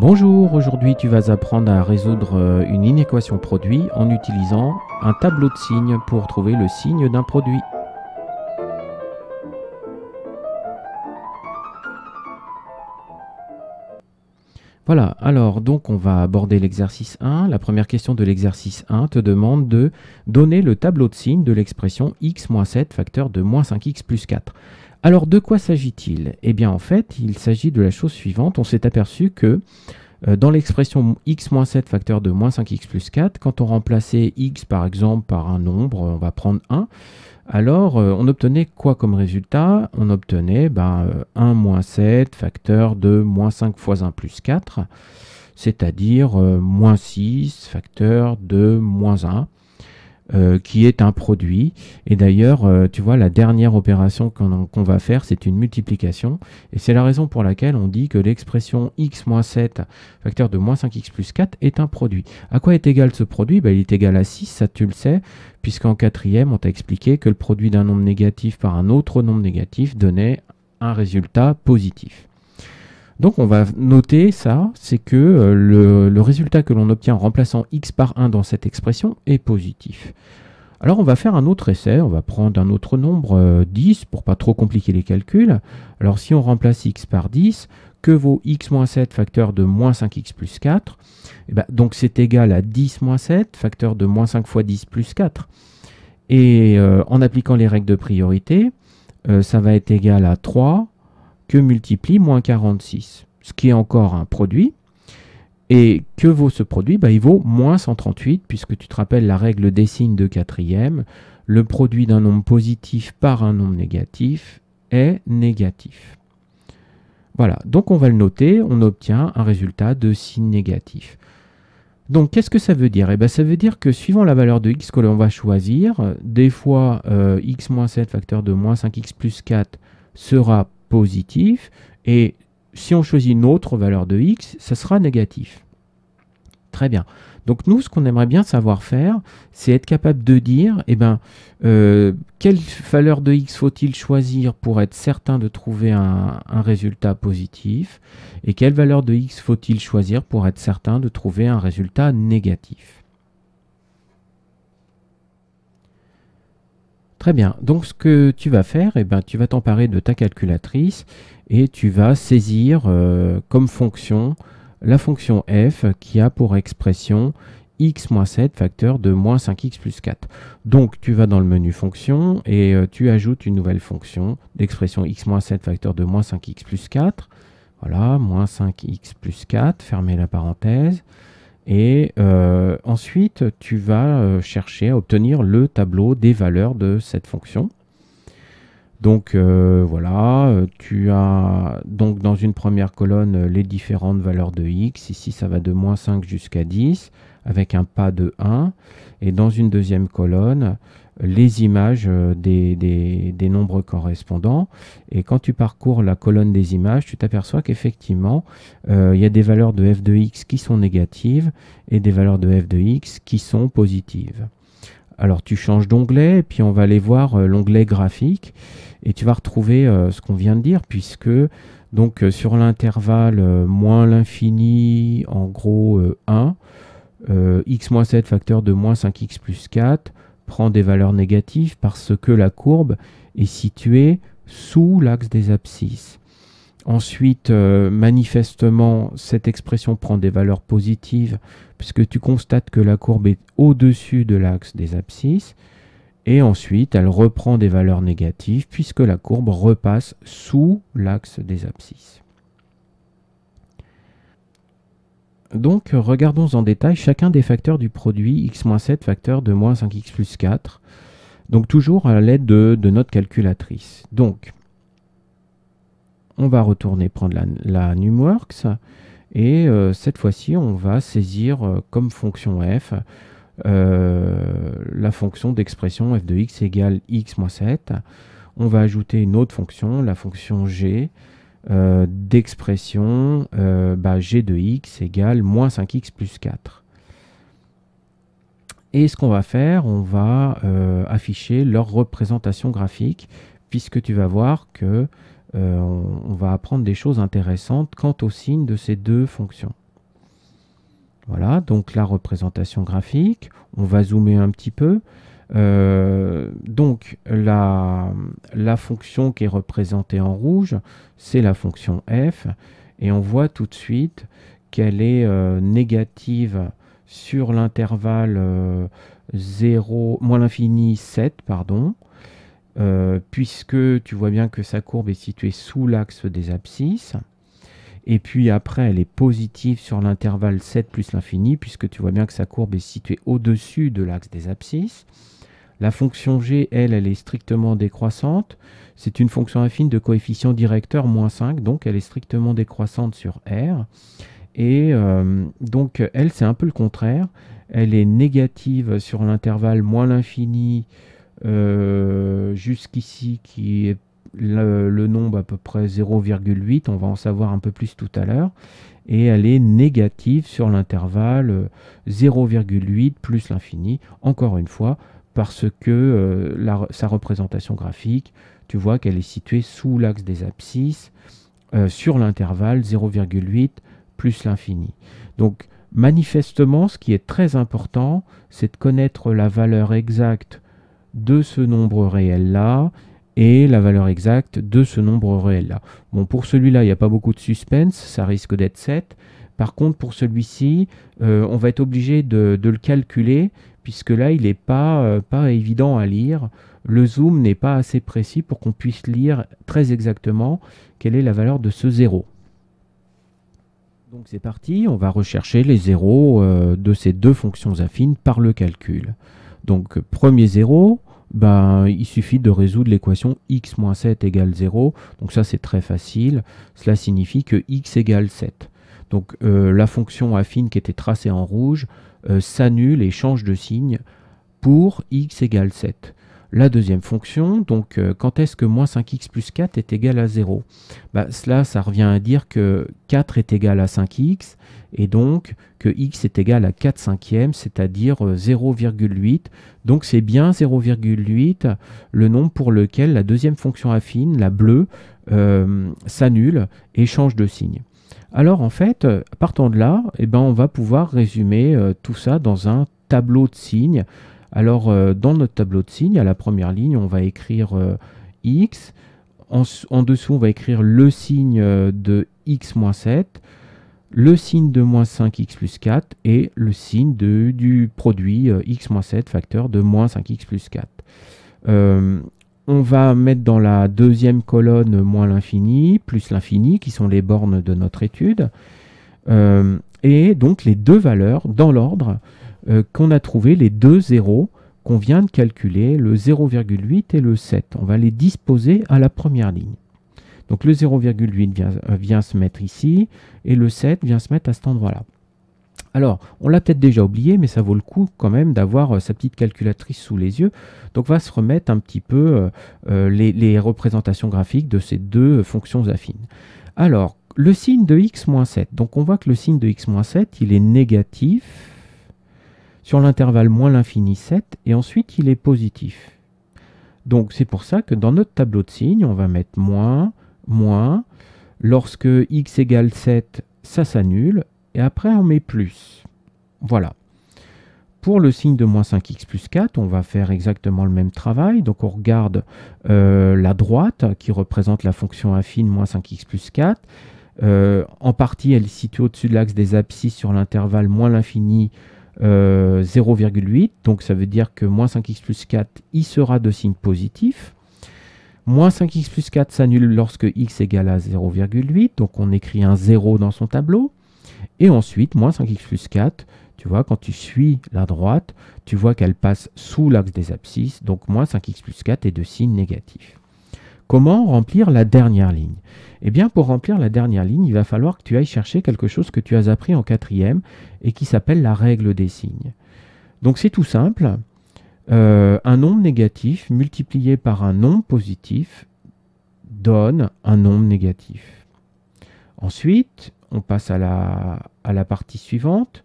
Bonjour, aujourd'hui tu vas apprendre à résoudre euh, une inéquation produit en utilisant un tableau de signes pour trouver le signe d'un produit. Voilà, alors donc on va aborder l'exercice 1. La première question de l'exercice 1 te demande de donner le tableau de signes de l'expression x-7 facteur de moins 5x plus 4. Alors de quoi s'agit-il Eh bien en fait, il s'agit de la chose suivante. On s'est aperçu que euh, dans l'expression x-7 facteur de moins 5x plus 4, quand on remplaçait x par exemple par un nombre, on va prendre 1, alors euh, on obtenait quoi comme résultat On obtenait 1 ben, euh, moins 7 facteur de moins 5 fois 1 plus 4, c'est-à-dire moins 6 facteur de moins 1 euh, qui est un produit. Et d'ailleurs, euh, tu vois, la dernière opération qu'on va faire, c'est une multiplication. Et c'est la raison pour laquelle on dit que l'expression x moins 7, facteur de moins 5x plus 4, est un produit. À quoi est égal ce produit ben, Il est égal à 6, ça tu le sais, puisqu'en quatrième, on t'a expliqué que le produit d'un nombre négatif par un autre nombre négatif donnait un résultat positif. Donc on va noter ça, c'est que euh, le, résultat que l'on obtient en remplaçant x par 1 dans cette expression est positif. Alors on va faire un autre essai, on va prendre un autre nombre, 10, euh, pour pas trop compliquer les calculs. Alors si on remplace x par 10, que vaut x moins 7 facteur de moins 5x plus 4 eh ben, Donc c'est égal à 10 moins 7 facteur de moins 5 fois 10 plus 4. Et euh, en appliquant les règles de priorité, ça va être égal à 3 que multiplie moins 46, ce qui est encore un produit. Et que vaut ce produit bah, Il vaut moins 138, puisque tu te rappelles la règle des signes de quatrième, le produit d'un nombre positif par un nombre négatif est négatif. Voilà, donc on va le noter, on obtient un résultat de signe négatif. Donc qu'est-ce que ça veut dire eh bien, Ça veut dire que suivant la valeur de x que l'on va choisir, euh, des fois euh, x moins 7 facteur de moins 5x plus 4 sera positif, et si on choisit une autre valeur de x, ça sera négatif. Très bien. Donc nous, ce qu'on aimerait bien savoir faire, c'est être capable de dire, eh bien, euh, quelle valeur de x faut-il choisir pour être certain de trouver un résultat positif, et quelle valeur de x faut-il choisir pour être certain de trouver un résultat négatif. Très bien. Donc ce que tu vas faire, eh ben, tu vas t'emparer de ta calculatrice et tu vas saisir euh, comme fonction la fonction f qui a pour expression x moins 7 facteur de moins 5x plus 4. Donc tu vas dans le menu fonction et euh, tu ajoutes une nouvelle fonction d'expression x moins 7 facteur de moins 5x plus 4. Voilà, moins 5x plus 4, fermez la parenthèse. Et euh, ensuite, tu vas euh, chercher à obtenir le tableau des valeurs de cette fonction. Donc euh, voilà, tu as donc dans une première colonne les différentes valeurs de x. Ici, ça va de moins 5 jusqu'à 10 avec un pas de 1, et dans une deuxième colonne, les images euh, des, nombres correspondants. Et quand tu parcours la colonne des images, tu t'aperçois qu'effectivement, euh, il y a des valeurs de f de x qui sont négatives et des valeurs de f de x qui sont positives. Alors tu changes d'onglet, et puis on va aller voir euh, l'onglet graphique, et tu vas retrouver ce qu'on vient de dire, puisque donc sur l'intervalle moins l'infini, en gros 1, euh, x moins 7 facteur de moins 5x plus 4 prend des valeurs négatives parce que la courbe est située sous l'axe des abscisses. Ensuite, euh, manifestement, cette expression prend des valeurs positives puisque tu constates que la courbe est au-dessus de l'axe des abscisses. Et ensuite, elle reprend des valeurs négatives puisque la courbe repasse sous l'axe des abscisses. Donc, regardons en détail chacun des facteurs du produit x-7 facteur de moins 5x plus 4. Donc, toujours à l'aide de, notre calculatrice. Donc, on va retourner prendre la, la NumWorks. Et euh, cette fois-ci, on va saisir euh, comme fonction f euh, la fonction d'expression f de x égale x moins 7. On va ajouter une autre fonction, la fonction g, euh, d'expression euh, bah, g de x égale moins 5x plus 4. Et ce qu'on va faire, on va euh, afficher leur représentation graphique, puisque tu vas voir que on va apprendre des choses intéressantes quant au signe de ces deux fonctions. Voilà, donc la représentation graphique, on va zoomer un petit peu, euh, donc la, fonction qui est représentée en rouge, c'est la fonction f, et on voit tout de suite qu'elle est euh, négative sur l'intervalle 0, euh, moins l'infini 7, pardon, puisque tu vois bien que sa courbe est située sous l'axe des abscisses. Et puis après, elle est positive sur l'intervalle 7 plus l'infini, puisque tu vois bien que sa courbe est située au-dessus de l'axe des abscisses. La fonction g, elle, elle est strictement décroissante. C'est une fonction affine de coefficient directeur moins 5, donc elle est strictement décroissante sur R. Et euh, donc, elle, c'est un peu le contraire. Elle est négative sur l'intervalle moins l'infini euh, jusqu'ici, qui est le, nombre à peu près 0,8. On va en savoir un peu plus tout à l'heure. Et elle est négative sur l'intervalle 0,8 euh, plus l'infini. Encore une fois, parce que euh, sa représentation graphique, tu vois qu'elle est située sous l'axe des abscisses, euh, sur l'intervalle 0,8 plus l'infini. Donc manifestement, ce qui est très important, c'est de connaître la valeur exacte de ce nombre réel-là et la valeur exacte de ce nombre réel-là. Bon, pour celui-là, il n'y a pas beaucoup de suspense, ça risque d'être 7. Par contre, pour celui-ci, euh, on va être obligé de, le calculer puisque là, il n'est pas, euh, pas évident à lire. Le zoom n'est pas assez précis pour qu'on puisse lire très exactement quelle est la valeur de ce zéro. Donc c'est parti, on va rechercher les zéros euh, de ces deux fonctions affines par le calcul. Donc premier zéro, ben, il suffit de résoudre l'équation x 7 égale 0. Donc ça c'est très facile, cela signifie que x égale 7. Donc euh, la fonction affine qui était tracée en rouge, euh, s'annule et change de signe pour x égale 7. La deuxième fonction, donc euh, quand est-ce que moins 5x plus 4 est égal à 0 bah, Cela, ça revient à dire que 4 est égal à 5x et donc que x est égal à 4 cinquièmes, c'est-à-dire 0,8. Euh, donc c'est bien 0,8 le nombre pour lequel la deuxième fonction affine, la bleue, s'annule et change de signe. Alors en fait, euh, partant de là, eh ben, on va pouvoir résumer euh, tout ça dans un tableau de signes. Alors euh, dans notre tableau de signes, à la première ligne, on va écrire x. En, dessous, on va écrire le signe de x moins 7, le signe de moins 5x plus 4 et le signe de, du produit x moins 7 facteur de moins 5x plus 4. On va mettre dans la deuxième colonne moins l'infini, plus l'infini, qui sont les bornes de notre étude. Euh, et donc les deux valeurs dans l'ordre euh, qu'on a trouvé, les deux zéros qu'on vient de calculer, le 0,8 et le 7. On va les disposer à la première ligne. Donc le 0,8 euh, vient se mettre ici et le 7 vient se mettre à cet endroit-là. Alors, on l'a peut-être déjà oublié, mais ça vaut le coup quand même d'avoir euh, sa petite calculatrice sous les yeux. Donc, on va se remettre un petit peu euh, euh, les, représentations graphiques de ces deux fonctions affines. Alors, le signe de x-7. Donc, on voit que le signe de x-7, il est négatif sur l'intervalle moins l'infini 7, et ensuite, il est positif. Donc, c'est pour ça que dans notre tableau de signes, on va mettre moins, moins. Lorsque x égale 7, ça s'annule et après on met plus. Voilà. Pour le signe de moins 5x plus 4, on va faire exactement le même travail. Donc on regarde euh, la droite qui représente la fonction affine moins 5x plus 4. Euh, en partie, elle est située au-dessus de l'axe des abscisses sur l'intervalle moins l'infini 0,8. Euh, Donc ça veut dire que moins 5x plus 4 y sera de signe positif. Moins 5x plus 4 s'annule lorsque x égale à 0,8. Donc on écrit un 0 dans son tableau. Et ensuite, moins 5x plus 4, tu vois, quand tu suis la droite, tu vois qu'elle passe sous l'axe des abscisses, donc moins 5x plus 4 est de signe négatif. Comment remplir la dernière ligne Eh bien, pour remplir la dernière ligne, il va falloir que tu ailles chercher quelque chose que tu as appris en quatrième et qui s'appelle la règle des signes. Donc c'est tout simple. Euh, un nombre négatif multiplié par un nombre positif donne un nombre négatif. Ensuite, on passe à la, partie suivante.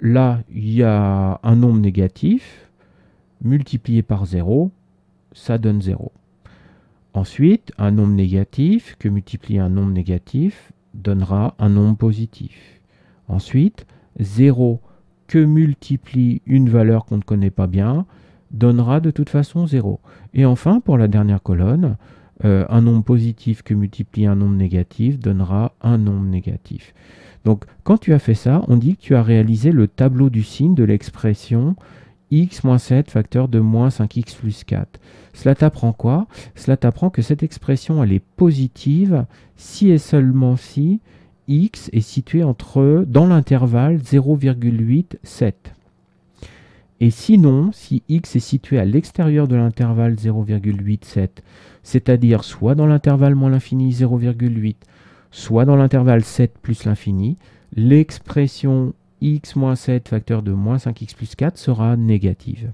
Là, il y a un nombre négatif multiplié par 0, ça donne 0. Ensuite, un nombre négatif que multiplie un nombre négatif donnera un nombre positif. Ensuite, 0 que multiplie une valeur qu'on ne connaît pas bien donnera de toute façon 0. Et enfin, pour la dernière colonne, euh, un nombre positif que multiplie un nombre négatif donnera un nombre négatif. Donc quand tu as fait ça, on dit que tu as réalisé le tableau du signe de l'expression x moins 7 facteur de moins 5x plus 4. Cela t'apprend quoi Cela t'apprend que cette expression elle est positive si et seulement si x est situé entre dans l'intervalle 0,8,7. Et sinon, si x est situé à l'extérieur de l'intervalle 0,87, c'est-à-dire soit dans l'intervalle moins l'infini 0,8, soit dans l'intervalle 7 plus l'infini, l'expression x 7 facteur de moins 5x plus 4 sera négative.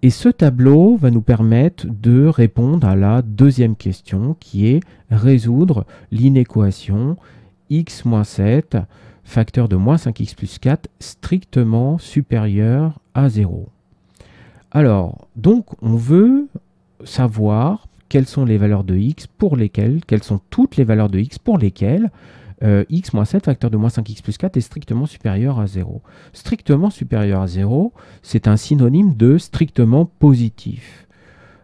Et ce tableau va nous permettre de répondre à la deuxième question qui est résoudre l'inéquation x 7 facteur de moins 5x plus 4 strictement supérieur à 0. Alors, donc, on veut savoir quelles sont les valeurs de x pour lesquelles, quelles sont toutes les valeurs de x pour lesquelles euh, x moins 7, facteur de moins 5x plus 4, est strictement supérieur à 0. Strictement supérieur à 0, c'est un synonyme de strictement positif.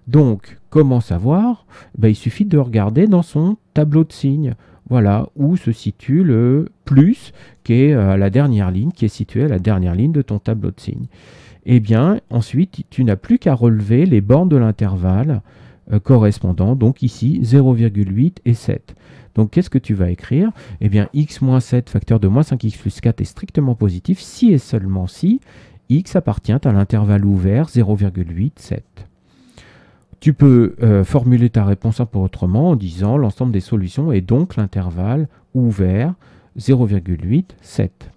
Donc, comment savoir ben, Il suffit de regarder dans son tableau de signes. Voilà, où se situe le plus, qui est euh, à la dernière ligne, qui est situé à la dernière ligne de ton tableau de signes. Et eh bien, ensuite, tu n'as plus qu'à relever les bornes de l'intervalle euh, correspondant, donc ici 0,8 et 7. Donc qu'est-ce que tu vas écrire Eh bien, x moins 7 facteur de moins 5x plus 4 est strictement positif si et seulement si x appartient à l'intervalle ouvert 0,8, 7. Tu peux euh, formuler ta réponse un peu autrement en disant l'ensemble des solutions est donc l'intervalle ouvert 0,8, 7.